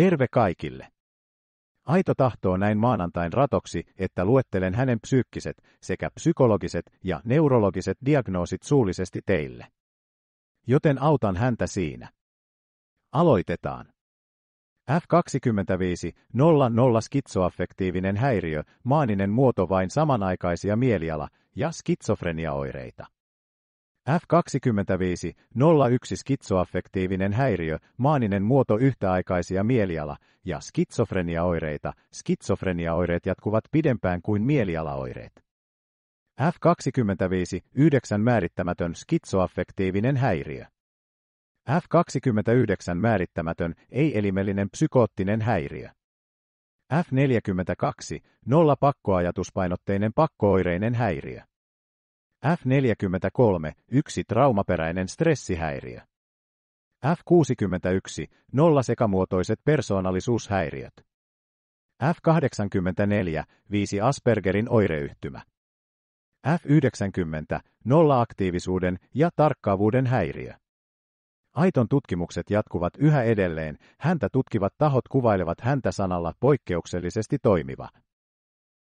Terve kaikille! Aita tahtoo näin maanantain ratoksi, että luettelen hänen psyykkiset sekä psykologiset ja neurologiset diagnoosit suullisesti teille. Joten autan häntä siinä. Aloitetaan. F25 00 skitsoaffektiivinen häiriö, maaninen muoto vain samanaikaisia mieliala- ja skitsofreniaoireita. F25 01 skitsoaffektiivinen häiriö, maaninen muoto yhtäaikaisia mieliala- ja skitsofreniaoireita. Skitsofreniaoireet jatkuvat pidempään kuin mielialaoireet. F25 9 määrittämätön skitsoaffektiivinen häiriö. F29 määrittämätön ei-elimellinen psykoottinen häiriö. F42 nolla pakkoajatuspainotteinen pakkooireinen häiriö. F43, yksi traumaperäinen stressihäiriö. F61, nolla sekamuotoiset persoonallisuushäiriöt. F84, viisi Aspergerin oireyhtymä. F90, nolla aktiivisuuden ja tarkkaavuuden häiriö. Aiton tutkimukset jatkuvat yhä edelleen, häntä tutkivat tahot kuvailevat häntä sanalla poikkeuksellisesti toimiva.